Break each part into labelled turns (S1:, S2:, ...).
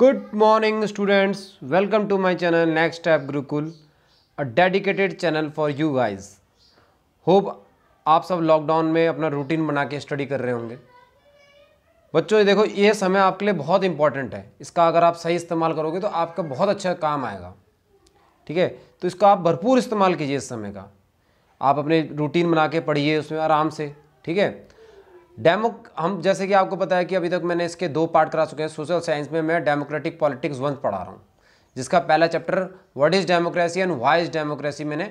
S1: Good morning students welcome to my channel next step Gurukul a dedicated channel for you guys hope आप सब lockdown में अपना routine बना के स्टडी कर रहे होंगे बच्चों देखो ये समय आपके लिए बहुत इंपॉर्टेंट है इसका अगर आप सही इस्तेमाल करोगे तो आपका बहुत अच्छा काम आएगा ठीक है तो इसका आप भरपूर इस्तेमाल कीजिए इस समय का आप अपने रूटीन बना के पढ़िए उसमें आराम से ठीक है डेमो हम जैसे कि आपको पता है कि अभी तक मैंने इसके दो पार्ट करा चुके हैं सोशल साइंस में मैं डेमोक्रेटिक पॉलिटिक्स वन पढ़ा रहा हूँ जिसका पहला chapter what is democracy and why is democracy मैंने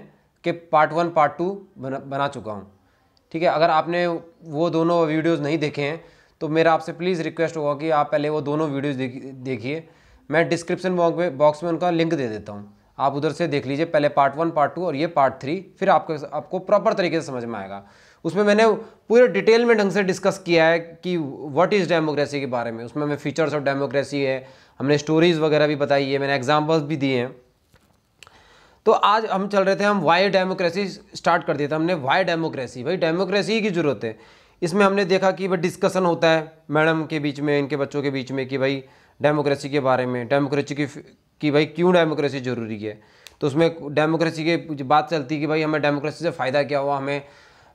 S1: के पार्ट वन पार्ट टू बना बना चुका हूँ ठीक है अगर आपने वो दोनों वीडियोज़ नहीं देखे हैं तो मेरा आपसे प्लीज़ रिक्वेस्ट होगा कि आप पहले वो दोनों वीडियोज़ देखिए मैं डिस्क्रिप्शन बॉक्स में बॉक्स में उनका लिंक दे देता हूँ आप उधर से देख लीजिए पहले पार्ट वन पार्ट टू और ये पार्ट थ्री फिर आपको आपको प्रॉपर तरीके से समझ में आएगा उसमें मैंने पूरे डिटेल में ढंग से डिस्कस किया है कि व्हाट इज़ डेमोक्रेसी के बारे में उसमें हमें फीचर्स ऑफ डेमोक्रेसी है हमने स्टोरीज़ वगैरह भी बताई है मैंने एग्जाम्पल्स भी दिए हैं तो आज हम चल रहे थे हम वाई डेमोक्रेसी स्टार्ट कर दिया था हमने वाई डेमोक्रेसी भाई डेमोक्रेसी की ज़रूरत है इसमें हमने देखा कि भाई डिस्कसन होता है मैडम के बीच में इनके बच्चों के बीच में कि भाई डेमोक्रेसी के बारे में डेमोक्रेसी की कि भाई क्यों डेमोक्रेसी ज़रूरी है तो उसमें डेमोक्रेसी की बात चलती कि भाई हमें डेमोक्रेसी से फ़ायदा क्या हुआ हमें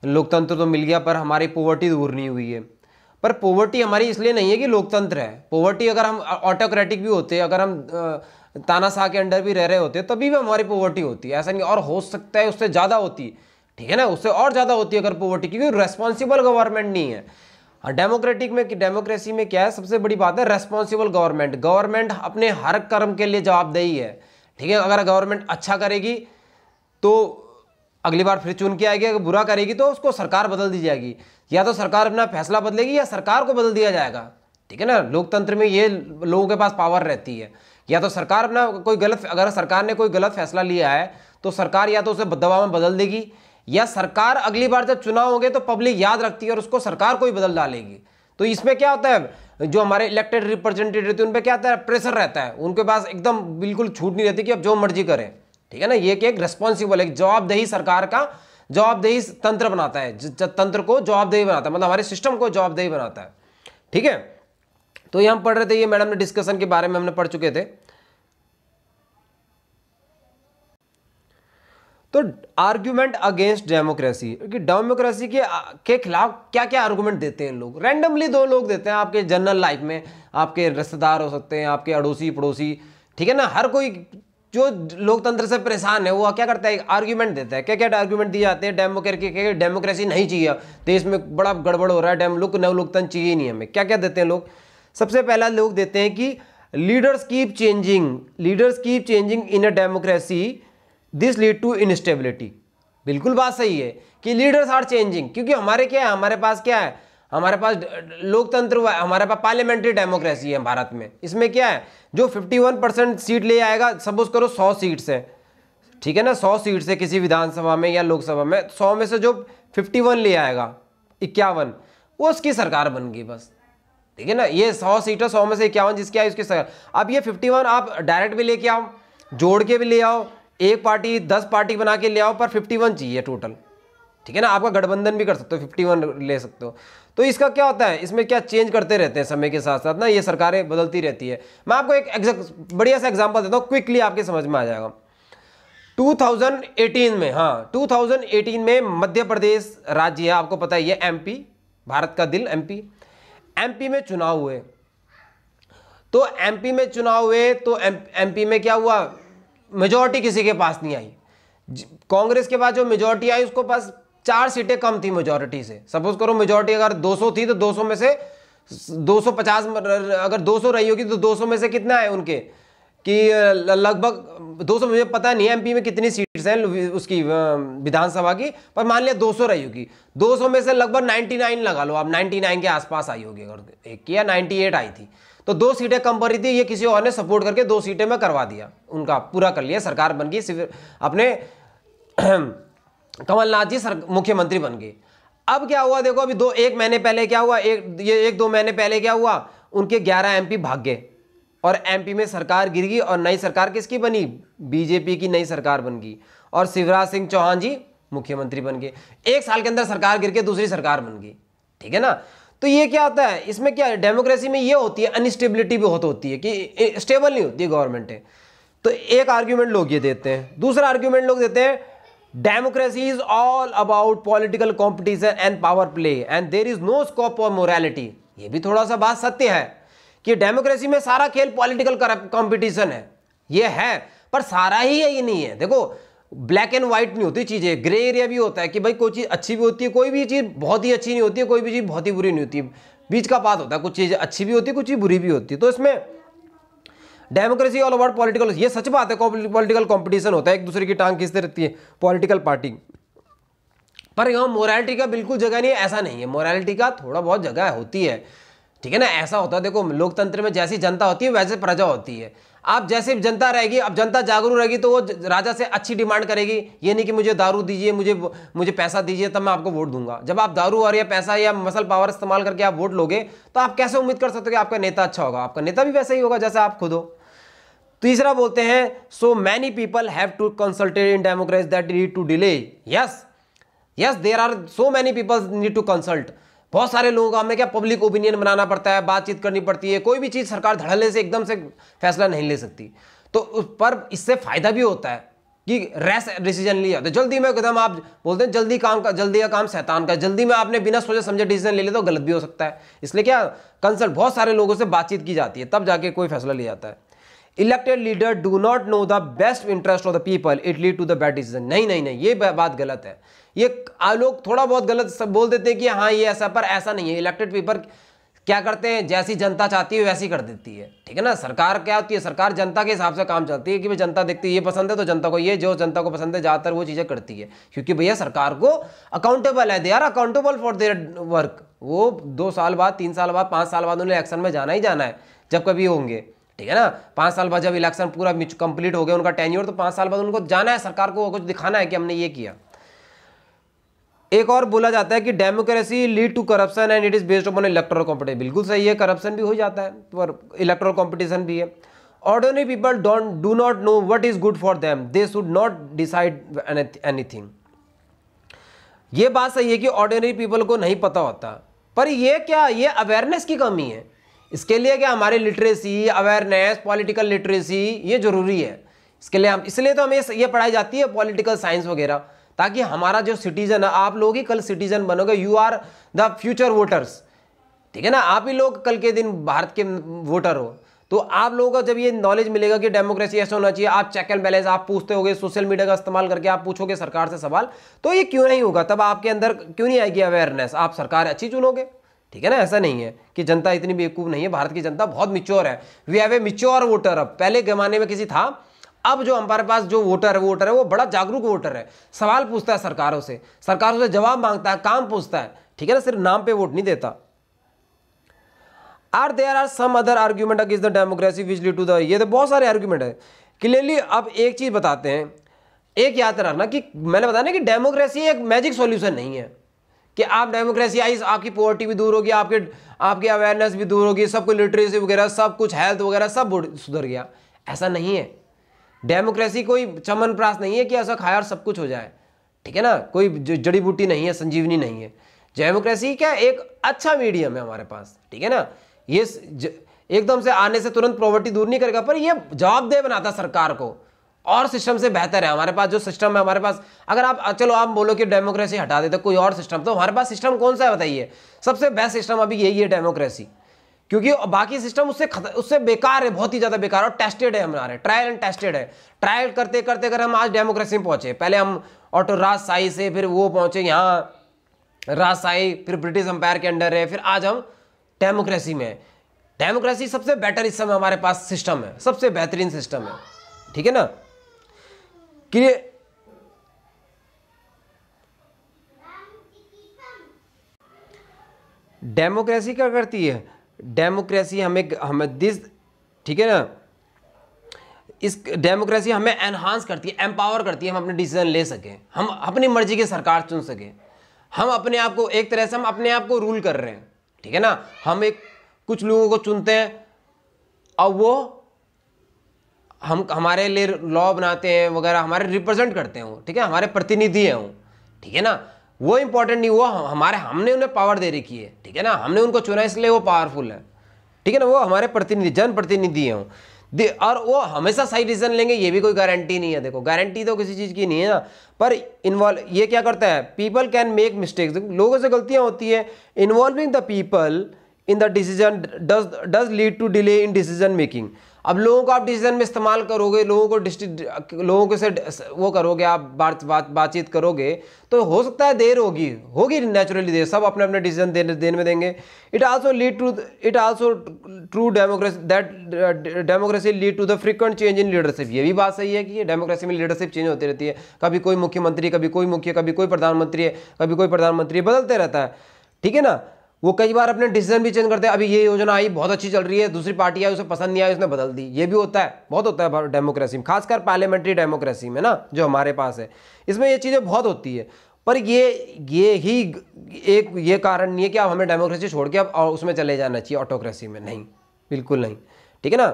S1: लोकतंत्र तो मिल गया पर हमारी पोवर्टी दूर नहीं हुई है पर पोवर्टी हमारी इसलिए नहीं है कि लोकतंत्र है पोवर्टी अगर हम ऑटोक्रेटिक भी होते अगर हम तानाशाह के अंडर भी रह रहे होते तभी भी हमारी पोवर्टी होती है ऐसा नहीं और हो सकता है उससे ज़्यादा होती ठीक है ना उससे और ज़्यादा होती है अगर पोवर्टी क्योंकि रेस्पॉन्सिबल गवर्नमेंट नहीं है डेमोक्रेटिक हाँ, में डेमोक्रेसी में क्या है सबसे बड़ी बात है रेस्पॉन्सिबल गवर्नमेंट गवर्नमेंट अपने हर कर्म के लिए जवाबदेही है ठीक है अगर गवर्नमेंट अच्छा करेगी तो अगली बार फिर चुन के आएगी अगर बुरा करेगी तो उसको सरकार बदल दी जाएगी या तो सरकार अपना फैसला बदलेगी या सरकार को बदल दिया जाएगा ठीक है ना लोकतंत्र में ये लोगों के पास पावर रहती है या तो सरकार अपना कोई गलत अगर सरकार ने कोई गलत फैसला लिया है तो सरकार या तो उसे दबाव में बदल देगी या सरकार अगली बार जब चुनाव होंगे तो पब्लिक याद रखती है और उसको सरकार को ही बदल डालेगी तो इसमें क्या होता है जो हमारे इलेक्टेड रिप्रेजेंटेटिव रहते हैं उन पर क्या होता है प्रेशर रहता है उनके पास एकदम बिल्कुल छूट नहीं रहती कि अब जो मर्जी करें ठीक है ना ये एक रेस्पॉन्सिबल एक जवाबदेही सरकार का जवाबदेही तंत्र बनाता है तंत्र को जवाबदेही बनाता है मतलब हमारे सिस्टम को जवाबदेही बनाता है ठीक है तो ये हम पढ़ रहे थे ये मैडम ने डिस्कशन के बारे में हमने पढ़ चुके थे तो आर्ग्यूमेंट अगेंस्ट डेमोक्रेसी कि डेमोक्रेसी के के खिलाफ क्या क्या आर्ग्यूमेंट देते हैं लोग रैंडमली दो लोग देते हैं आपके जनरल लाइफ में आपके रिश्तेदार हो सकते हैं आपके अड़ोसी पड़ोसी ठीक है ना हर कोई जो लोकतंत्र से परेशान है वो क्या करता है आर्ग्यूमेंट देता है क्या क्या आर्ग्यूमेंट दिए जाते हैं डेमोक्रेसी डेमोक्रेसी नहीं चाहिए देश में बड़ा गड़बड़ हो रहा है डेम लुक नव लोकतंत्र चाहिए नहीं हमें क्या क्या देते हैं लोग सबसे पहला लोग देते हैं कि leaders keep changing leaders keep changing in a democracy this lead to instability बिल्कुल बात सही है कि लीडर्स आर चेंजिंग क्योंकि हमारे क्या है हमारे पास क्या है हमारे पास लोकतंत्र हमारे पास पार्लियामेंट्री डेमोक्रेसी है भारत में इसमें क्या है जो 51 परसेंट सीट ले आएगा सपोज करो 100 सीट्स है ठीक है ना 100 सीट से किसी विधानसभा में या लोकसभा में 100 में से जो 51 ले आएगा इक्यावन वो उसकी सरकार बन गई बस ठीक है ना ये 100 सीट है 100 में से इक्यावन जिसके आए उसकी सरकार अब ये 51 आप डायरेक्ट भी लेके आओ जोड़ के भी ले आओ एक पार्टी दस पार्टी बना के ले आओ पर फिफ्टी चाहिए टोटल ठीक है ना आपका गठबंधन भी कर सकते हो फिफ्टी वन ले सकते हो तो इसका क्या होता है इसमें क्या चेंज करते रहते हैं समय के साथ साथ ना ये सरकारें बदलती रहती है मैं आपको एक बढ़िया सा एग्जाम्पल देता हूँ क्विकली आपके समझ में आ जाएगा 2018 में हाँ 2018 में मध्य प्रदेश राज्य है आपको पता है ये एमपी भारत का दिल एमपी एमपी में चुनाव हुए तो एमपी में चुनाव हुए तो एमपी में क्या हुआ मेजोरिटी किसी के पास नहीं आई कांग्रेस के पास जो मेजोरिटी आई उसको पास चार सीटें कम थी मेजोरिटी से सपोज करो मेजोरिटी अगर 200 थी तो 200 में से 250 अगर 200 रही होगी तो 200 में से कितना है उनके कि लगभग 200 मुझे पता नहीं एमपी में कितनी सीट्स हैं उसकी विधानसभा की पर मान लिया 200 रही होगी दो में से लगभग 99 लगा लो आप 99 के आसपास आई होगी अगर एक या 98 आई थी तो दो सीटें कम पड़ी थी ये किसी और ने सपोर्ट करके दो सीटें में करवा दिया उनका पूरा कर लिया सरकार बन गई अपने कमलनाथ जी सर मुख्यमंत्री बन गए अब क्या हुआ देखो अभी दो एक महीने पहले क्या हुआ एक ये एक दो महीने पहले क्या हुआ उनके ग्यारह एमपी भाग गए और एमपी में सरकार गिर गई और नई सरकार किसकी बनी बीजेपी की नई सरकार बन गई और शिवराज सिंह चौहान जी मुख्यमंत्री बन गए एक साल के अंदर सरकार गिर के दूसरी सरकार बन गई ठीक है ना तो ये क्या होता है इसमें क्या डेमोक्रेसी में ये होती है अनस्टेबिलिटी बहुत होती है कि स्टेबल नहीं होती है गवर्नमेंट है तो एक आर्ग्यूमेंट लोग ये देते हैं दूसरा आर्ग्यूमेंट लोग देते हैं Democracy is all about political competition and power play and there is no scope for morality. ये भी थोड़ा सा बात सत्य है कि डेमोक्रेसी में सारा खेल पॉलिटिकल कॉम्पिटिशन है ये है पर सारा ही है ये नहीं है देखो ब्लैक एंड व्हाइट नहीं होती चीज़ें ग्रे एरिया भी होता है कि भाई कोई चीज़ अच्छी भी होती है कोई भी चीज़ बहुत ही अच्छी नहीं होती है कोई भी चीज़ बहुत ही बुरी नहीं होती बीच का बात होता है कुछ चीज़ अच्छी भी होती है कुछ चीज़ बुरी भी होती है तो इसमें डेमोक्रेसी ऑल ओवर पॉलिटिकल ये सच बात है पॉलिटिकल कॉम्पिटिशन होता है एक दूसरे की टांग खींचते रहती है पॉलिटिकल पार्टी पर यहाँ मोरालिटी का बिल्कुल जगह नहीं है ऐसा नहीं है मोरालिटी का थोड़ा बहुत जगह होती है ठीक है ना ऐसा होता है देखो लोकतंत्र में जैसी जनता होती है वैसे प्रजा होती है आप जैसे जनता रहेगी अब जनता जागरूक रहेगी तो वो राजा से अच्छी डिमांड करेगी ये नहीं कि मुझे दारू दीजिए मुझे मुझे पैसा दीजिए तब मैं आपको वोट दूंगा जब आप दारू और या पैसा या मसल पावर इस्तेमाल करके आप वोट लोगे तो आप कैसे उम्मीद कर सकते हो कि आपका नेता अच्छा होगा आपका नेता भी वैसा ही होगा जैसे आप खुद हो तीसरा बोलते हैं so many people have to consulted in democracy that need to delay yes yes there are so many people need to consult बहुत सारे लोगों का हमें क्या पब्लिक ओपिनियन बनाना पड़ता है बातचीत करनी पड़ती है कोई भी चीज़ सरकार धड़ल्ले से एकदम से फैसला नहीं ले सकती तो उस पर इससे फायदा भी होता है कि रेस डिसीजन लिया तो जल्दी में एकदम आप बोलते हैं जल्दी काम का जल्दी का काम शैतान का जल्दी में आपने बिना सोचे समझे डिसीजन ले लिया तो गलत भी हो सकता है इसलिए क्या कंसल्ट बहुत सारे लोगों से बातचीत की जाती है तब जाके कोई फैसला लिया जाता है elected leader do not know the best interest of the people it lead to the bad decision नहीं नहीं नहीं ये बात गलत है ये लोग थोड़ा बहुत गलत सब बोल देते हैं कि हाँ ये ऐसा पर ऐसा नहीं है इलेक्टेड पीपल क्या करते हैं जैसी जनता चाहती है वैसी कर देती है ठीक है ना सरकार क्या होती है सरकार जनता के हिसाब से काम चलती है कि भाई जनता देखती है ये पसंद है तो जनता को ये जो जनता को पसंद है ज़्यादातर वो चीज़ें करती है क्योंकि भैया सरकार को अकाउंटेबल है they are accountable for their work वो दो साल बाद तीन साल बाद पाँच साल बाद उन्हें इलेक्शन में जाना ही जाना है जब कभी होंगे ठीक है ना पांच साल बाद जब इलेक्शन पूरा कंप्लीट हो गया उनका टेन्योर तो पांच साल बाद उनको जाना है सरकार को कुछ दिखाना है कि हमने ये किया एक और बोला जाता है कि democracy lead to corruption and it is based on electoral competition बिल्कुल सही है करप्शन भी हो जाता है पर इलेक्ट्रल कॉम्पिटिशन भी है ordinary people don't do not know what is good for them they should not decide anything ये बात सही है कि ऑर्डनरी पीपल को नहीं पता होता पर ये क्या ये अवेयरनेस की कमी है इसके लिए क्या हमारी लिटरेसी अवेयरनेस पॉलिटिकल लिटरेसी ये ज़रूरी है इसके लिए हम इसलिए तो हमें ये पढ़ाई जाती है पॉलिटिकल साइंस वगैरह ताकि हमारा जो सिटीजन है आप लोग ही कल सिटीजन बनोगे you are the future voters ठीक है ना आप ही लोग कल के दिन भारत के वोटर हो तो आप लोगों को जब ये नॉलेज मिलेगा कि डेमोक्रेसी ऐसा होना चाहिए आप चेक एंड बैलेंस आप पूछते होगे सोशल मीडिया का इस्तेमाल करके आप पूछोगे सरकार से सवाल तो ये क्यों नहीं होगा तब आपके अंदर क्यों नहीं आएगी अवेयरनेस आप सरकार अच्छी चुनोगे ठीक है ना ऐसा नहीं है कि जनता इतनी बेवकूफ़ नहीं है भारत की जनता बहुत मिच्योर है we have a mature voter अब पहले जमाने में किसी था अब जो हमारे पास जो वोटर है वोटर है वो बड़ा जागरूक वोटर है सवाल पूछता है सरकारों से सरकारों से जवाब मांगता है काम पूछता है ठीक है ना सिर्फ नाम पर वोट नहीं देता are there are some other argument against the democracy which lead to the ये तो बहुत सारे आर्ग्यूमेंट है क्लियरली अब एक चीज़ बताते हैं एक याद रखना कि मैंने बताया ना कि डेमोक्रेसी एक मैजिक सॉल्यूशन नहीं है कि आप डेमोक्रेसी आई आपकी पॉवर्टी भी दूर होगी आपके आपकी अवेयरनेस भी दूर होगी सबको लिटरेसी वगैरह सब कुछ हेल्थ वगैरह सब सुधर गया ऐसा नहीं है डेमोक्रेसी कोई चमन प्रास नहीं है कि ऐसा खाया और सब कुछ हो जाए ठीक है ना कोई जड़ी बूटी नहीं है संजीवनी नहीं है डेमोक्रेसी क्या एक अच्छा मीडियम है हमारे पास ठीक है ना ये एकदम से आने से तुरंत प्रॉवर्टी दूर नहीं करेगा पर यह जवाबदेह बनाता सरकार को और सिस्टम से बेहतर है हमारे पास जो सिस्टम है हमारे पास अगर आप चलो आप बोलो कि डेमोक्रेसी हटा देते तो कोई और सिस्टम तो हमारे पास सिस्टम कौन सा है बताइए सबसे बेस्ट सिस्टम अभी यही है डेमोक्रेसी क्योंकि बाकी सिस्टम उससे उससे बेकार है बहुत ही ज़्यादा बेकार और टेस्टेड है हमारे ट्रायल एंड टेस्टेड है ट्रायल करते करते अगर हम आज डेमोक्रेसी में पहुंचे पहले हम ऑटो राजशाही से फिर वो पहुंचे यहाँ राजशाही फिर ब्रिटिश अंपायर के अंडर है फिर आज हम डेमोक्रेसी में डेमोक्रेसी सबसे बेटर इस समय हमारे पास सिस्टम है सबसे बेहतरीन सिस्टम है ठीक है ना कि डेमोक्रेसी क्या करती है डेमोक्रेसी हमें हमें दिस ठीक है ना इस डेमोक्रेसी हमें एनहांस करती है एम्पावर करती है हम अपने डिसीजन ले सकें हम अपनी मर्जी की सरकार चुन सकें हम अपने आप को एक तरह से हम अपने आप को रूल कर रहे हैं ठीक है ना हम एक कुछ लोगों को चुनते हैं और वो हम हमारे लिए लॉ बनाते हैं वगैरह हमारे रिप्रेजेंट करते हैं ठीक है हमारे प्रतिनिधि हैं वो ठीक है ना वो इम्पोर्टेंट नहीं वो हमारे हमने उन्हें पावर दे रखी है ठीक है ना हमने उनको चुना इसलिए वो पावरफुल है ठीक है ना वो हमारे प्रतिनिधि जनप्रतिनिधि हैं और वो हमेशा सही डिसीजन लेंगे ये भी कोई गारंटी नहीं है देखो गारंटी तो किसी चीज़ की नहीं है ना पर इन्वॉल्व ये क्या करता है पीपल कैन मेक मिस्टेक्स लोगों से गलतियाँ होती है involving the people in the decision does does lead to delay in decision making अब लोगों को आप डिसीजन में इस्तेमाल करोगे लोगों को लोगों के से वो करोगे आप बात बात बातचीत करोगे तो हो सकता है देर होगी होगी नेचुरली देर सब अपने अपने डिसीजन देने देने में देंगे it also lead to it also true democracy that democracy lead to the frequent change in leadership ये भी बात सही है कि डेमोक्रेसी में लीडरशिप चेंज होती रहती है कभी कोई मुख्यमंत्री कभी कोई मुख्य कभी कोई प्रधानमंत्री है कभी कोई प्रधानमंत्री बदलते रहता है ठीक है ना वो कई बार अपने डिसीजन भी चेंज करते हैं अभी ये योजना आई बहुत अच्छी चल रही है दूसरी पार्टी आई उसे पसंद नहीं आई उसने बदल दी ये भी होता है बहुत होता है डेमोक्रेसी में खासकर पार्लियामेंट्री डेमोक्रेसी में ना जो हमारे पास है इसमें ये चीज़ें बहुत होती है पर ये ये ही एक ये कारण नहीं है कि आप हमें डेमोक्रेसी छोड़ के अब उसमें चले जाना चाहिए ऑटोक्रेसी में नहीं बिल्कुल नहीं ठीक है ना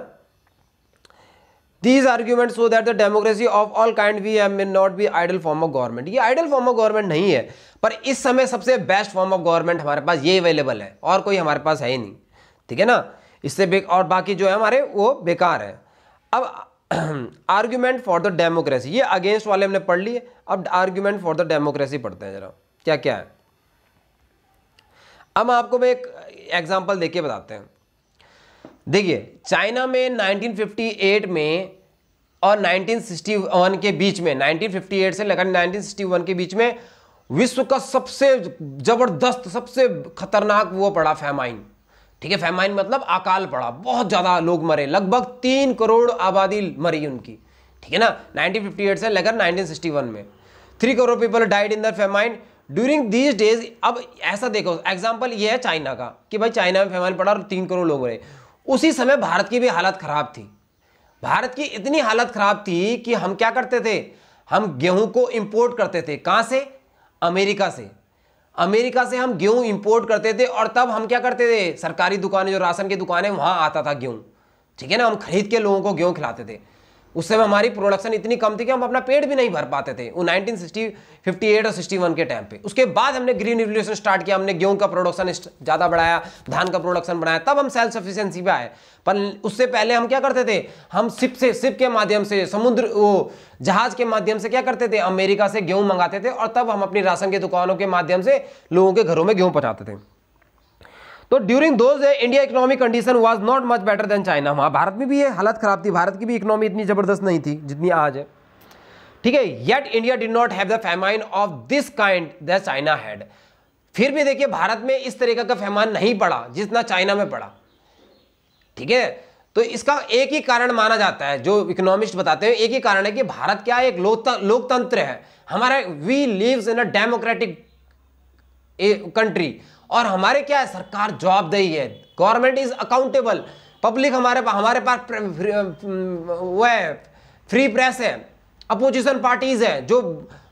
S1: these arguments show that the democracy of all kind we have may not be idle form of government ये आइडल फॉर्म ऑफ government नहीं है पर इस समय सबसे बेस्ट फॉर्म ऑफ गवर्नमेंट हमारे पास ये अवेलेबल है और कोई हमारे पास है ही नहीं ठीक है ना इससे और बाकी जो है हमारे वो बेकार है अब आर्ग्यूमेंट फॉर द डेमोक्रेसी ये अगेंस्ट वाले हमने पढ़ लिए अब आर्ग्यूमेंट फॉर द डेमोक्रेसी पढ़ते हैं जरा क्या क्या है अब आपको मैं एक एग्जाम्पल देके बताते हैं देखिए चाइना में 1958 में और 1961 के बीच में 1958 से लेकर 1961 के बीच में विश्व का सबसे जबरदस्त सबसे खतरनाक वो पड़ा फेमाइन ठीक है फेमाइन मतलब अकाल पड़ा बहुत ज़्यादा लोग मरे लगभग तीन करोड़ आबादी मरी उनकी ठीक है ना 1958 से लेकर 1961 में three crore people died in the famine during these days अब ऐसा देखो एग्जाम्पल ये है चाइना का कि भाई चाइना में फेमाइन पड़ा और तीन करोड़ लोग मरे उसी समय भारत की भी हालत खराब थी भारत की इतनी हालत खराब थी कि हम क्या करते थे हम गेहूं को इंपोर्ट करते थे कहाँ से अमेरिका से अमेरिका से हम गेहूं इंपोर्ट करते थे और तब हम क्या करते थे सरकारी दुकानें जो राशन की दुकानें वहाँ आता था गेहूं ठीक है ना हम खरीद के लोगों को गेहूं खिलाते थे उस समय हमारी प्रोडक्शन इतनी कम थी कि हम अपना पेट भी नहीं भर पाते थे वो 1960, 58 और 61 के टाइम पे उसके बाद हमने ग्रीन रिवोल्यूशन स्टार्ट किया हमने गेहूं का प्रोडक्शन ज़्यादा बढ़ाया धान का प्रोडक्शन बढ़ाया तब हम सेल्फ सफिशियंसी पे आए पर उससे पहले हम क्या करते थे हम सिप से सिप के माध्यम से समुद्र वो जहाज के माध्यम से क्या करते थे अमेरिका से गेहूँ मंगाते थे और तब हम अपनी राशन की दुकानों के माध्यम से लोगों के घरों में गेहूँ पहुँचाते थे तो during those India economic condition was not much better than China हाँ भारत में भी ये हालत खराब थी भारत की भी इकोनॉमी इतनी जबरदस्त नहीं थी जितनी आज है ठीक है yet India did not have the famine of this kind the China had फिर भी देखिए भारत में इस तरीके का फेमान नहीं पड़ा जितना चाइना में पड़ा ठीक है तो इसका एक ही कारण माना जाता है जो इकोनॉमिस्ट बताते हैं एक ही कारण है कि भारत क्या एक लोकतंत्र है हमारा we lives in a democratic country और हमारे क्या है सरकार जवाबदेही है गवर्नमेंट इज अकाउंटेबल पब्लिक हमारे पास हमारे पास वो है फ्री प्रेस है अपोजिशन पार्टीज है जो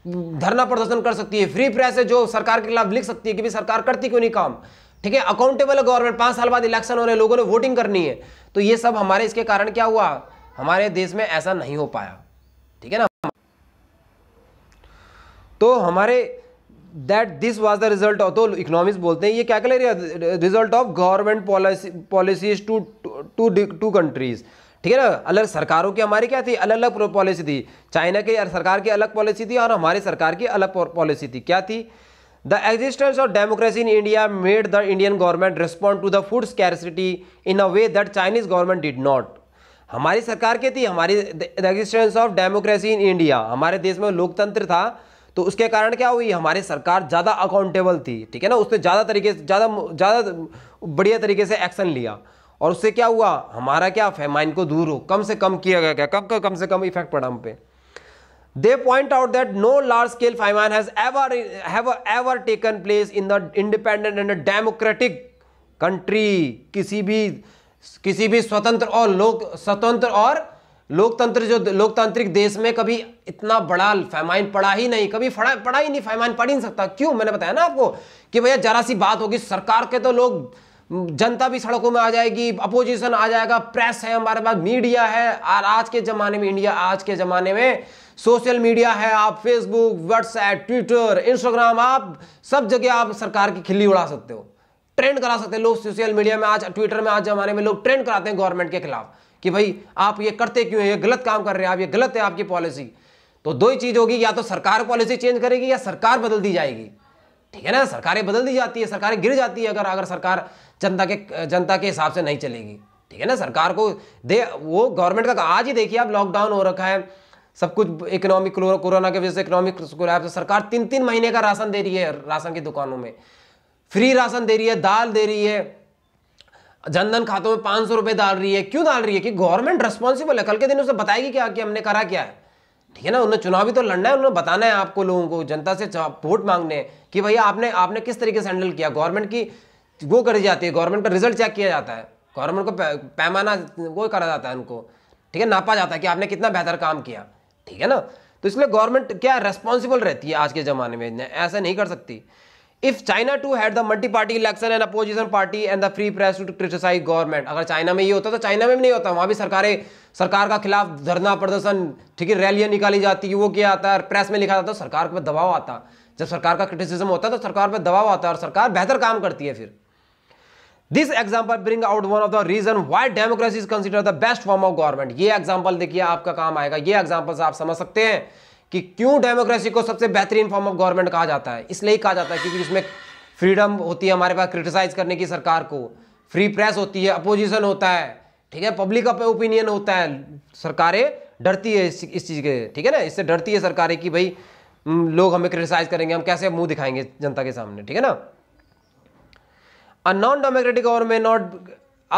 S1: धरना प्रदर्शन कर सकती है फ्री प्रेस है जो सरकार के खिलाफ लिख सकती है कि भी सरकार करती क्यों नहीं काम ठीक है अकाउंटेबल है गवर्नमेंट पांच साल बाद इलेक्शन होने लोगों ने वोटिंग करनी है तो ये सब हमारे इसके कारण क्या हुआ हमारे देश में ऐसा नहीं हो पाया ठीक है ना तो हमारे that this was the result of तो इकोनॉमिक्स बोलते हैं ये क्या कहले result of government policy policies to to to countries ठीक है ना अलग सरकारों की हमारी क्या थी अलग अलग पॉलिसी थी चाइना की सरकार की अलग पॉलिसी थी और हमारी सरकार की अलग पॉलिसी थी क्या थी the existence of democracy in India made the Indian government respond to the food scarcity in a way that Chinese government did not हमारी सरकार क्या थी हमारी existence of democracy in India हमारे देश में लोकतंत्र था तो उसके कारण क्या हुई हमारी सरकार ज़्यादा अकाउंटेबल थी ठीक है ना उसने ज़्यादा तरीके से ज़्यादा ज़्यादा बढ़िया तरीके से एक्शन लिया और उससे क्या हुआ हमारा क्या फेमाइन को दूर हो कम से कम किया गया क्या कम कम से कम इफेक्ट पड़ा हम पे they point out that no large scale famine has ever have ever taken place in the independent and democratic country किसी भी किसी भी स्वतंत्र और लोक स्वतंत्र और लोकतंत्र जो लोकतांत्रिक देश में कभी इतना बड़ा फैमाइन पड़ा ही नहीं कभी पड़ा पड़ा ही नहीं फैमाइन पड़ ही नहीं सकता क्यों मैंने बताया ना आपको कि भैया जरा सी बात होगी सरकार के तो लोग जनता भी सड़कों में आ जाएगी अपोजिशन आ जाएगा प्रेस है हमारे पास मीडिया है और आज के ज़माने में इंडिया आज के ज़माने में सोशल मीडिया है आप फेसबुक व्हाट्सएप ट्विटर इंस्टाग्राम आप सब जगह आप सरकार की खिल्ली उड़ा सकते हो ट्रेंड करा सकते हैं लोग सोशल मीडिया में आज ट्विटर में आज जमाने में लोग ट्रेंड कराते हैं गवर्नमेंट के खिलाफ कि भाई आप ये करते क्यों हैं ये गलत काम कर रहे हैं आप ये गलत है आपकी पॉलिसी तो दो ही चीज़ होगी या तो सरकार पॉलिसी चेंज करेगी या सरकार बदल दी जाएगी ठीक है ना सरकारें बदल दी जाती है सरकारें गिर जाती है अगर अगर सरकार जनता के जनता के हिसाब से नहीं चलेगी ठीक है ना सरकार को दे वो गवर्नमेंट का आज ही देखिए आप लॉकडाउन हो रखा है सब कुछ इकोनॉमिक कोरोना के वजह से इकोनॉमिक कोलैप्स सरकार तीन तीन महीने का राशन दे रही है राशन की दुकानों में फ्री राशन दे रही है दाल दे रही है जनधन खातों में पांच सौ रुपए डाल रही है क्यों डाल रही है कि गवर्नमेंट रेस्पॉन्सिबल है कल के दिन उसे बताएगी क्या कि हमने करा क्या है ठीक है ना उन्हें चुनावी तो लड़ना है उन्हें बताना है आपको लोगों को जनता से वोट मांगने की कि भैया आपने आपने किस तरीके से हैंडल किया गवर्नमेंट की वो करी जाती है गवर्नमेंट का रिजल्ट चेक किया जाता है गवर्नमेंट को पैमाना वो करा जाता है उनको ठीक है नापा जाता है कि आपने कितना बेहतर काम किया ठीक है ना तो इसलिए गवर्नमेंट क्या रेस्पॉन्सिबल रहती है आज के ज़माने में ऐसा नहीं कर सकती if China too had the multi party election and opposition party and the free press to criticise government अगर चाइना में ये होता तो चाइना में भी नहीं होता वहां भी सरकारें सरकार का खिलाफ धरना प्रदर्शन ठीक है रैलियां निकाली जाती है वो किया जाता है प्रेस में लिखा जाता है तो सरकार पर दबाव आता जब सरकार का क्रिटिसिज्म होता है तो सरकार पर दबाव आता है और सरकार बेहतर काम करती है फिर this example bring out one of the reason why democracy is consider the best form of government ये एग्जाम्पल देखिए आपका काम आएगा ये एग्जाम्पल आप समझ सकते हैं कि क्यों डेमोक्रेसी को सबसे बेहतरीन फॉर्म ऑफ गवर्नमेंट कहा जाता है इसलिए कहा जाता है क्योंकि इसमें फ्रीडम होती है हमारे पास क्रिटिसाइज करने की सरकार को फ्री प्रेस होती है अपोजिशन होता है ठीक है पब्लिक ओपिनियन होता है सरकारें डरती है इस, इस चीज़ के ठीक है ना इससे डरती है सरकारें कि भाई लोग हमें क्रिटिसाइज करेंगे हम कैसे मुंह दिखाएंगे जनता के सामने ठीक है ना a non democratic government not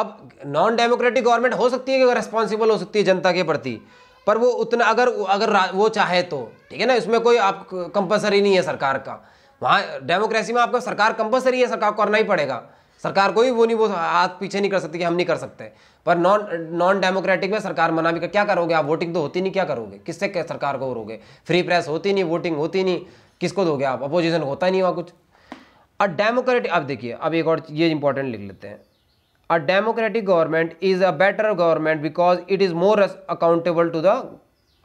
S1: अब नॉन डेमोक्रेटिक गवर्नमेंट हो सकती है कि रेस्पॉन्सिबल हो सकती है जनता के प्रति पर वो उतना अगर अगर वो चाहे तो ठीक है ना इसमें कोई आप कंपलसरी नहीं है सरकार का वहाँ डेमोक्रेसी में आपका सरकार कंपलसरी है सरकार करना ही पड़ेगा सरकार कोई वो नहीं वो हाथ पीछे नहीं कर सकती कि हम नहीं कर सकते पर नॉन नॉन डेमोक्रेटिक में सरकार मना भी कर क्या करोगे आप वोटिंग तो होती नहीं क्या करोगे किससे क्या सरकार को रोगे फ्री प्रेस होती नहीं वोटिंग होती नहीं किसको दोगे आप अपोजिशन होता नहीं वहाँ कुछ और डेमोक्रेटिक अब देखिए अब एक और ये इंपॉर्टेंट लिख लेते हैं a democratic government is a better government because it is more accountable to the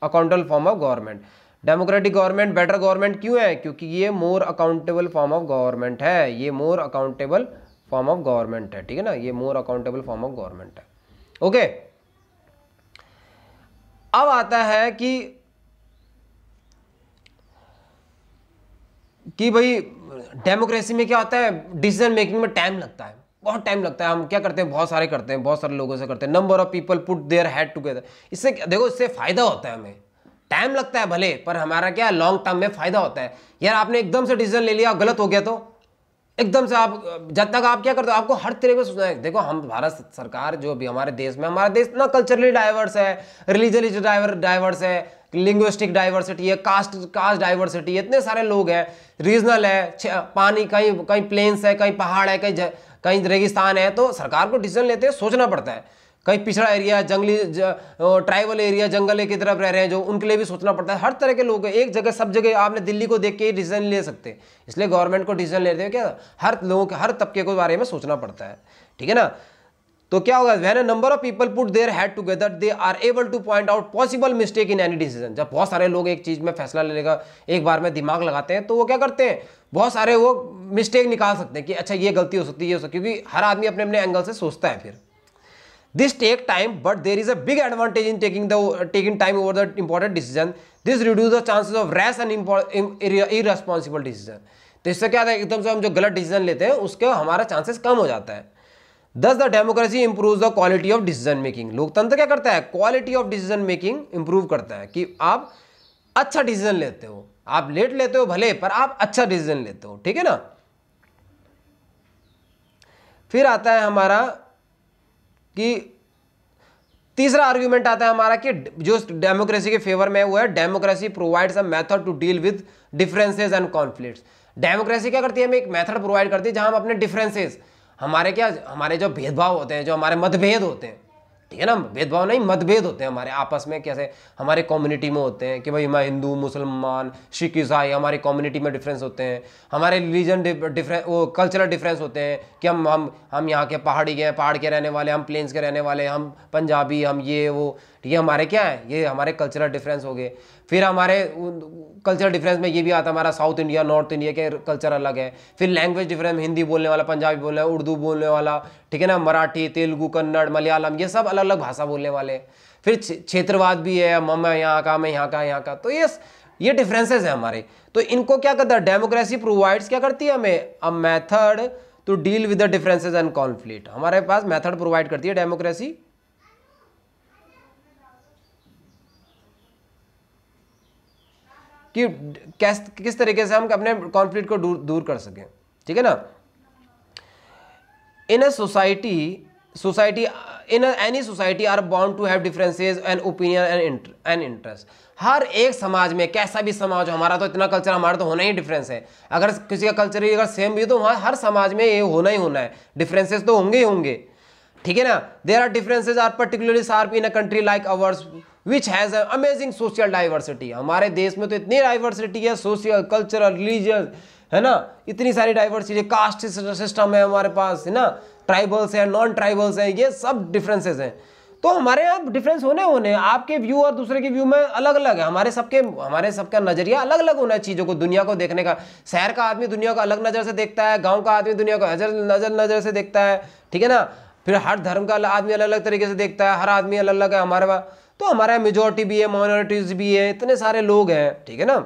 S1: accountable form of government democratic government better government क्यों है क्योंकि ये more accountable form of government है ये more accountable form of government है ठीक है ना ये more accountable form of government है ओके okay. अब आता है कि कि भाई डेमोक्रेसी में क्या होता है डिसीजन मेकिंग में टाइम लगता है बहुत टाइम लगता है हम क्या करते हैं बहुत सारे करते हैं बहुत सारे लोगों से करते हैं number of people put their head together इससे देखो इससे फ़ायदा होता है हमें टाइम लगता है भले पर हमारा क्या लॉन्ग टर्म में फ़ायदा होता है यार आपने एकदम से डिसीजन ले लिया गलत हो गया तो एकदम से आप जब तक आप क्या करते हो आपको हर तरह का सोचना है देखो हम भारत सरकार जो भी हमारे देश में हमारा देश ना कल्चरली डाइवर्स है रिलीजली डाइवर डाइवर्स है लिंग्विस्टिक डाइवर्सिटी है कास्ट कास्ट डाइवर्सिटी है इतने सारे लोग हैं रीजनल है पानी कहीं कहीं प्लेन्स है कहीं पहाड़ है कहीं कहीं रेगिस्तान है तो सरकार को डिसीजन लेते हैं सोचना पड़ता है कहीं पिछड़ा एरिया जंगली ट्राइबल एरिया जंगल की तरफ रह रहे हैं जो उनके लिए भी सोचना पड़ता है हर तरह के लोग एक जगह सब जगह आपने दिल्ली को देख के ही डिसीजन ले सकते इसलिए गवर्नमेंट को डिसीजन लेते हैं क्या हर लोगों के हर तबके के बारे में सोचना पड़ता है ठीक है ना तो क्या होगा when a number of people put their head together they are able to point out possible mistake in any decision जब बहुत सारे लोग एक चीज में फैसला लेने का एक बार में दिमाग लगाते हैं तो वो क्या करते हैं बहुत सारे वो मिस्टेक निकाल सकते हैं कि अच्छा ये गलती हो सकती है ये हो सकती है क्योंकि हर आदमी अपने अपने एंगल से सोचता है फिर this take time but there is a big advantage in taking the taking time over the important decision this reduce the chances of rash and irresponsible decision तो इससे क्या है एकदम से हम जो गलत डिसीजन लेते हैं उसके हमारा चांसेस कम हो जाता है thus the democracy improve the quality of decision making लोकतंत्र क्या करता है quality of decision making improve करता है कि आप अच्छा डिसीजन लेते हो आप लेट लेते हो भले पर आप अच्छा डिसीजन लेते हो ठीक है ना फिर आता है हमारा कि तीसरा आर्ग्यूमेंट आता है हमारा कि जो डेमोक्रेसी के फेवर में हुआ है democracy provides a method to deal with differences and conflicts democracy क्या करती है हमें एक मेथड प्रोवाइड करती है जहां हम अपने डिफरेंसेस हमारे क्या हमारे जो भेदभाव होते हैं जो हमारे मतभेद होते हैं ठीक है ना भेदभाव नहीं मतभेद होते हैं हमारे आपस में कैसे हमारे कम्युनिटी में होते हैं कि भाई मैं हिंदू मुसलमान सिख ईसाई हमारी कम्युनिटी में डिफरेंस होते हैं हमारे रिलीजन डिफरेंस वो कल्चरल डिफरेंस होते हैं कि हम हम हम यहाँ के पहाड़ी के हैं पहाड़ के रहने वाले हम प्लेन्स के रहने वाले हम पंजाबी हम ये वो ठीक है हमारे क्या है ये हमारे कल्चरल डिफरेंस हो गए फिर हमारे कल्चर डिफरेंस में ये भी आता है हमारा साउथ इंडिया नॉर्थ इंडिया के कल्चर अलग है फिर लैंग्वेज डिफरेंस हिंदी बोलने वाला पंजाबी बोलने वाला उर्दू बोलने वाला ठीक है ना मराठी तेलुगू कन्नड़ मलयालम ये सब अलग अलग भाषा बोलने वाले फिर क्षेत्रवाद भी है मम यहाँ का मैं यहाँ का यहाँ का तो ये ये डिफरेंसेस हैं हमारे तो इनको क्या करता है डेमोक्रेसी प्रोवाइड्स क्या करती है हमें a method to deal with the differences and conflict हमारे पास मेथड प्रोवाइड करती है डेमोक्रेसी कि कैस किस तरीके से हम अपने कॉन्फ्लिक्ट को दूर दूर कर सकें ठीक है ना in a society society in any society are bound to have differences and opinion and interest हर एक समाज में कैसा भी समाज हो हमारा तो इतना कल्चर हमारा तो होना ही डिफरेंस है अगर किसी का कल्चर अगर सेम भी हो तो वहाँ हर समाज में ये होना ही होना है डिफरेंसेस तो होंगे ही होंगे ठीक है ना there are differences are particularly sharp in a country like ours which has amazing social diversity हमारे देश में तो इतनी डाइवर्सिटी है सोशल कल्चरल रिलीजियस है ना इतनी सारी डाइवर्सिटी कास्ट सिस्टम है हमारे पास है ना ट्राइबल्स है नॉन ट्राइबल्स है ये सब डिफरेंसेस हैं तो हमारे यहाँ डिफरेंस होने होने आपके व्यू और दूसरे के व्यू में अलग अलग है हमारे सबके हमारे सबका नजरिया अलग अलग होना है चीज़ों को दुनिया को देखने का शहर का आदमी दुनिया को अलग नज़र से देखता है गांव का आदमी दुनिया को नजर नजर नज़र से देखता है ठीक है ना फिर हर धर्म का आदमी अलग अलग तरीके से देखता है हर आदमी अलग अलग है हमारे पास तो हमारा मेजोरिटी भी है माइनॉरिटीज भी है इतने सारे लोग हैं ठीक है ना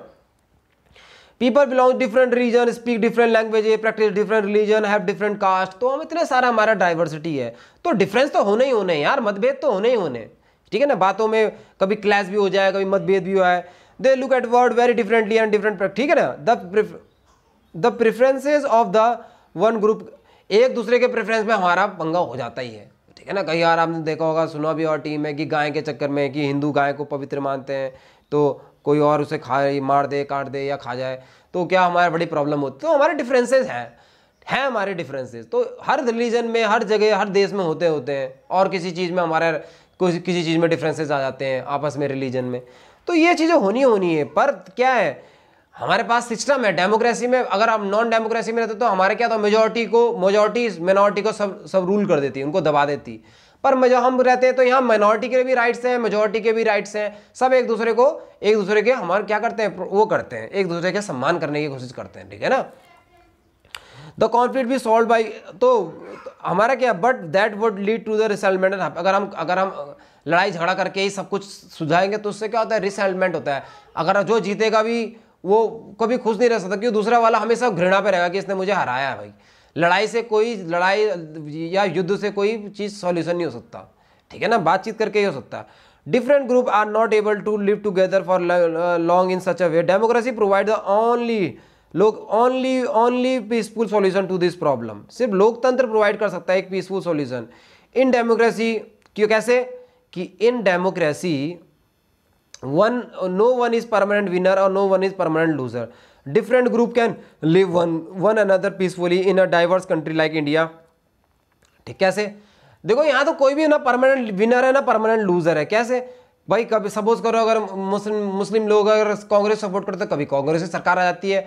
S1: people belong different region speak different language practice different religion have different caste तो हम इतने सारा हमारा डाइवर्सिटी है तो डिफरेंस तो होने ही होने यार मतभेद तो होने ही होने ठीक है ना बातों में कभी क्लैश भी हो जाए कभी मतभेद भी हो जाए they look at world very differently and different ठीक है ना the the preferences of the one group एक दूसरे के प्रेफरेंस में हमारा पंगा हो जाता ही है ठीक है ना कहीं यार आपने देखा होगा सुना भी और टीम है कि गाय के चक्कर में कि हिंदू गाय को पवित्र मानते हैं तो कोई और उसे खा मार दे काट दे या खा जाए तो क्या हमारे बड़ी प्रॉब्लम होती तो हमारे डिफरेंसेस हैं हैं हमारे डिफरेंसेस तो हर रिलीजन में हर जगह हर देश में होते होते हैं और किसी चीज़ में हमारे कुछ किसी चीज़ में डिफरेंसेस आ जाते हैं आपस में रिलीजन में तो ये चीज़ें होनी होनी है पर क्या है हमारे पास सिस्टम है डेमोक्रेसी में अगर हम नॉन डेमोक्रेसी में रहते तो हमारे क्या था मेजोरिटी को मेजोरिटी माइनॉरिटी को सब सब रूल कर देती उनको दबा देती पर मजो हम रहते हैं तो यहाँ माइनॉरिटी के भी राइट्स हैं मेजोरिटी के भी राइट्स हैं सब एक दूसरे को एक दूसरे के हमारे क्या करते हैं वो करते हैं एक दूसरे के सम्मान करने की कोशिश करते हैं ठीक है ना द कॉन्फ्लिक्ट भी सॉल्व बाई तो हमारा क्या but that would lead to the resettlement अगर हम अगर हम लड़ाई झगड़ा करके ही सब कुछ सुझाएंगे तो उससे क्या होता है रिसेटलमेंट होता है अगर जो जीतेगा भी वो कभी खुश नहीं रह सकता क्योंकि दूसरा वाला हमेशा घृणा पे रहेगा कि इसने मुझे हराया है भाई लड़ाई से कोई लड़ाई या युद्ध से कोई चीज़ सॉल्यूशन नहीं हो सकता ठीक है ना बातचीत करके ही हो सकता है group are not able to live live for long in such a way democracy provide the only लोग only only peaceful solution to this problem सिर्फ लोकतंत्र प्रोवाइड कर सकता है एक पीसफुल सॉल्यूशन इन डेमोक्रेसी क्यों कैसे कि in democracy one no one is permanent winner और no one is permanent loser different group can live one one another peacefully in a diverse country like India ठीक कैसे देखो यहां तो कोई भी ना परमानेंट विनर है ना परमानेंट लूजर है कैसे भाई कभी सपोज करो अगर मुस्लिम मुस्लिम लोग अगर कांग्रेस सपोर्ट करते कभी कांग्रेस की सरकार आ जाती है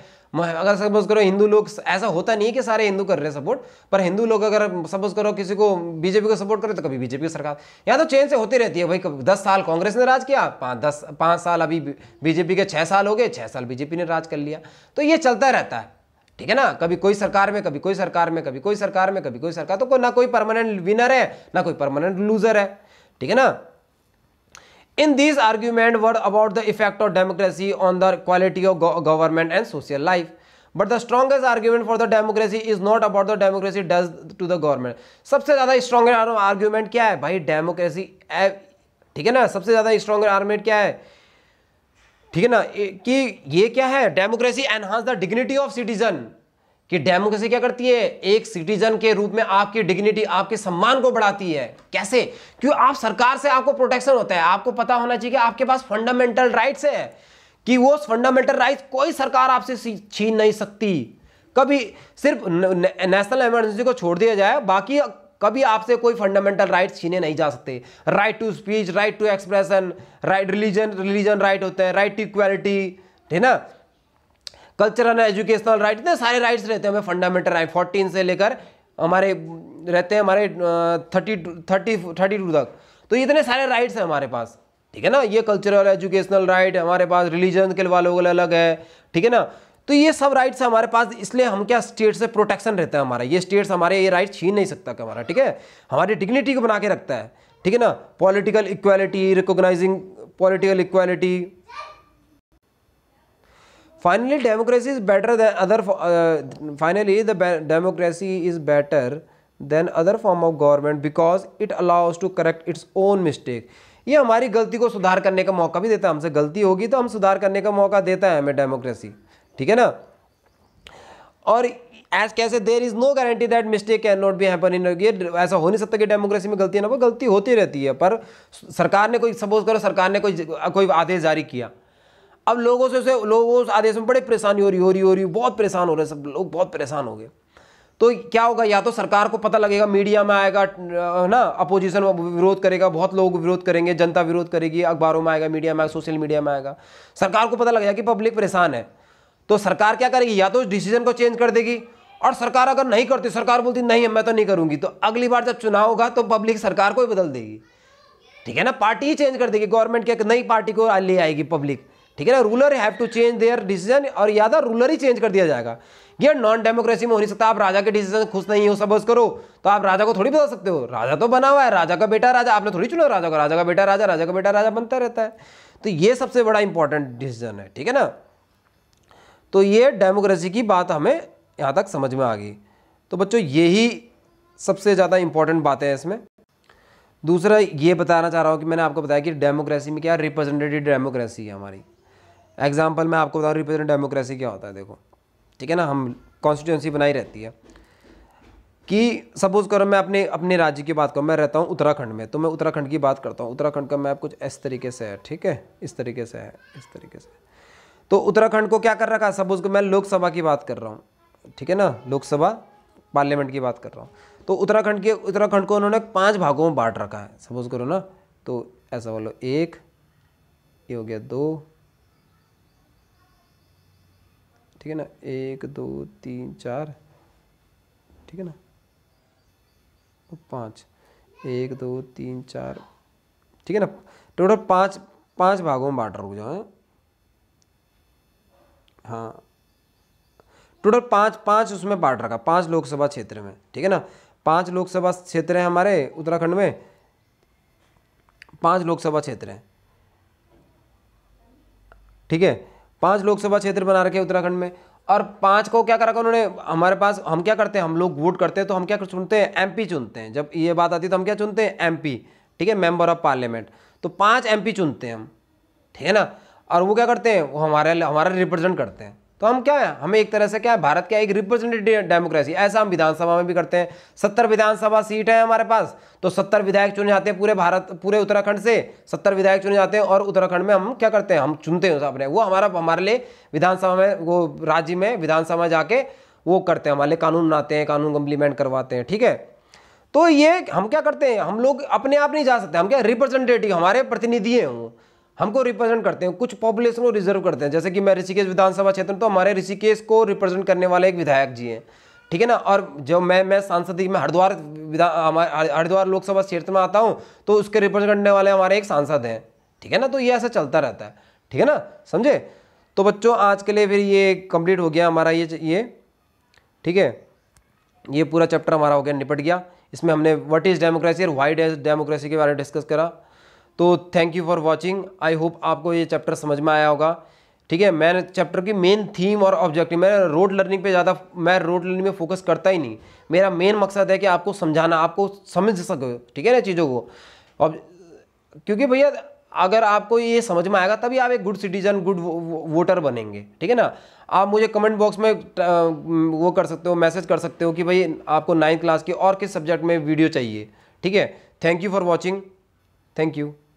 S1: अगर सपोज करो हिंदू लोग ऐसा होता नहीं है कि सारे हिंदू कर रहे हैं सपोर्ट पर हिंदू लोग अगर सपोज करो किसी को बीजेपी को सपोर्ट करे तो कभी बीजेपी की सरकार या तो चेंज से होती रहती है भाई कभी दस साल कांग्रेस ने राज किया पाँच दस पाँच साल अभी बीजेपी के छः साल हो गए छः साल बीजेपी ने राज कर लिया तो ये चलता रहता है ठीक है ना कभी कोई सरकार में कभी कोई सरकार में कभी कोई सरकार में कभी कोई सरकार तो ना कोई परमानेंट विनर है ना कोई परमानेंट लूजर है ठीक है ना in this argument word about the effect of democracy on the quality of government and social life but the strongest argument for the democracy is not about the democracy does to the government सबसे ज्यादा stronger argument क्या है भाई democracy ठीक है ना सबसे ज्यादा स्ट्रॉन्ग आर्ग्यूमेंट क्या है ठीक है ना कि ये क्या है democracy enhance the dignity of citizen कि डेमोक्रेसी क्या करती है एक सिटीजन के रूप में आपकी डिग्निटी आपके सम्मान को बढ़ाती है कैसे क्यों आप सरकार से आपको प्रोटेक्शन होता है आपको पता होना चाहिए कि आपके पास फंडामेंटल राइट्स है कि वो फंडामेंटल राइट्स कोई सरकार आपसे छीन नहीं सकती कभी सिर्फ नेशनल इमरजेंसी को छोड़ दिया जाए बाकी कभी आपसे कोई फंडामेंटल राइट छीने नहीं जा सकते right to speech right to expression right religion religion right होते हैं राइट टू इक्वालिटी है ना कल्चरल एजुकेशनल राइट इतने सारे राइट्स रहते हैं हमें फंडामेंटल राइट फोर्टीन से लेकर हमारे रहते हैं हमारे थर्टी थर्टी थर्टी टू तक तो इतने सारे राइट्स हैं हमारे पास ठीक है ना ये कल्चरल एजुकेशनल राइट हमारे पास रिलीजन के वालों अलग है ठीक है ना तो ये सब राइट्स हमारे पास इसलिए हम क्या स्टेट से प्रोटेक्शन रहता है हमारा ये स्टेट्स हमारे ये राइट छीन नहीं सकता हमारा ठीक है हमारी डिग्निटी को बना के रखता है ठीक है ना political equality recognising political equality finally democracy is better than other finally the democracy is better better other form of government because it it to correct its own mistake ये हमारी गलती को सुधार करने का मौका भी देता है हमसे गलती होगी तो हम सुधार करने का मौका देता है हमें डेमोक्रेसी ठीक है ना और एज कैसे there is no guarantee that mistake can not be happen in ये ऐसा हो नहीं सकता कि डेमोक्रेसी में गलती ना वो गलती होती रहती है पर सरकार ने कोई सपोज करो सरकार ने कोई कोई आदेश जारी किया अब लोगों से उसे लोगों उस आदेश में बड़ी परेशानी हो रही हो रही हो रही बहुत परेशान हो रहे सब लोग बहुत परेशान हो गए तो क्या होगा या तो सरकार को पता लगेगा मीडिया में आएगा ना अपोजिशन विरोध करेगा बहुत लोग विरोध करेंगे जनता विरोध करेगी अखबारों में आएगा मीडिया में आएगा सोशल मीडिया में आएगा सरकार को पता लगेगा कि पब्लिक परेशान है तो सरकार क्या करेगी या तो उस डिसीजन को चेंज कर देगी और सरकार अगर नहीं करती सरकार बोलती नहीं मैं तो नहीं करूंगी तो अगली बार जब चुनाव होगा तो पब्लिक सरकार को ही बदल देगी ठीक है ना पार्टी ही चेंज कर देगी गवर्नमेंट क्या नई पार्टी को ले आएगी पब्लिक ठीक है ना ruler have to change their decision और या तो रूलर ही चेंज कर दिया जाएगा ये नॉन डेमोक्रेसी में हो नहीं सकता आप राजा के डिसीजन खुश नहीं हो सपोज करो तो आप राजा को थोड़ी बता सकते हो राजा तो बना हुआ है राजा का बेटा राजा आपने थोड़ी चुना राजा का राजा का बेटा राजा राजा का बेटा राजा बनता रहता है तो ये सबसे बड़ा इंपॉर्टेंट डिसीजन है ठीक है ना तो ये डेमोक्रेसी की बात हमें यहाँ तक समझ में आ गई तो बच्चों यही सबसे ज़्यादा इंपॉर्टेंट बातें हैं इसमें दूसरा ये बताना चाह रहा हूँ कि मैंने आपको बताया कि डेमोक्रेसी में क्या रिप्रेजेंटेटिव डेमोक्रेसी है हमारी एग्जाम्पल मैं आपको बता रहा हूँ रिप्रेजेंट डेमोक्रेसी क्या होता है देखो ठीक है ना हम कॉन्स्टिट्यूंसी बनाई रहती है कि सपोज़ करो मैं अपने अपने राज्य की बात करूँ मैं रहता हूँ उत्तराखंड में तो मैं उत्तराखंड की बात करता हूँ उत्तराखंड का मैप कुछ इस तरीके से है ठीक है इस तरीके से है इस तरीके से तो उत्तराखंड को क्या कर रखा है सपोज़ मैं लोकसभा की बात कर रहा हूँ ठीक है ना लोकसभा पार्लियामेंट की बात कर रहा हूँ तो उत्तराखंड के उत्तराखंड को उन्होंने पाँच भागों में बांट रखा है सपोज़ करो ना तो ऐसा बोलो एक ये हो गया दो ठीक है ना एक दो तीन चार ठीक है ना और तो पाँच एक दो तीन चार ठीक है ना टोटल पाँच पाँच भागों में बांट रहा हूँ जो है हाँ टोटल पाँच पाँच उसमें बांट रखा पाँच लोकसभा क्षेत्र में ठीक है ना पाँच लोकसभा क्षेत्र हैं हमारे उत्तराखंड में पाँच लोकसभा क्षेत्र हैं ठीक है पाँच लोकसभा क्षेत्र बना रखे उत्तराखंड में और पाँच को क्या करा उन्होंने हमारे पास हम क्या करते हैं हम लोग वोट करते हैं तो हम क्या चुनते हैं एमपी चुनते हैं जब ये बात आती है तो हम क्या चुनते हैं एमपी ठीक है मेंबर ऑफ पार्लियामेंट तो पाँच एमपी चुनते हैं हम ठीक है ना और वो क्या करते हैं वो हमारे हमारा रिप्रेजेंट करते हैं तो हम क्या है हमें एक तरह से क्या है भारत क्या एक रिप्रेजेंटेटिव डेमोक्रेसी ऐसा हम विधानसभा में भी करते हैं सत्तर विधानसभा सीट है हमारे पास तो सत्तर विधायक चुने जाते हैं पूरे भारत पूरे उत्तराखंड से सत्तर विधायक चुने जाते हैं और उत्तराखंड में हम क्या करते हैं हम चुनते हैं अपने वो हमारा हमारे लिए विधानसभा में वो राज्य में विधानसभा में जाके वो करते हैं हमारे लिए कानून बनाते हैं कानून इंप्लीमेंट करवाते हैं ठीक है तो ये हम क्या करते हैं हम लोग अपने आप नहीं जा सकते हम क्या रिप्रेजेंटेटिव हमारे प्रतिनिधि हैं वो हमको रिप्रेजेंट करते हैं कुछ पॉपुलेशन को रिजर्व करते हैं जैसे कि मैं ऋषिकेश विधानसभा क्षेत्र में तो हमारे ऋषिकेश को रिप्रेजेंट करने वाले एक विधायक जी हैं ठीक है ना और जब मैं मैं सांसद मैं हरिद्वार विधान हरिद्वार लोकसभा क्षेत्र में आता हूँ तो उसके रिप्रेजेंट करने वाले हमारे एक सांसद हैं ठीक है ना तो ये ऐसा चलता रहता है ठीक है ना समझे तो बच्चों आज के लिए फिर ये कंप्लीट हो गया हमारा ये ये ठीक है ये पूरा चैप्टर हमारा हो गया निपट गया इसमें हमने व्हाट इज़ डेमोक्रेसी और वाई डेमोक्रेसी के बारे में डिस्कस करा तो thank you for watching I hope आपको ये चैप्टर समझ में आया होगा ठीक है मैंने चैप्टर की मेन थीम और ऑब्जेक्टिव मैं रोड लर्निंग पे ज़्यादा मैं रोड लर्निंग में फोकस करता ही नहीं मेरा मेन मकसद है कि आपको समझाना आपको समझ सको ठीक है ना चीज़ों को अब क्योंकि भैया अगर आपको ये समझ में आएगा तभी आप एक गुड सिटीजन गुड वोटर बनेंगे ठीक है ना आप मुझे कमेंट बॉक्स में वो कर सकते हो मैसेज कर सकते हो कि भाई आपको नाइन्थ क्लास के और किस सब्जेक्ट में वीडियो चाहिए ठीक है thank you for watching thank you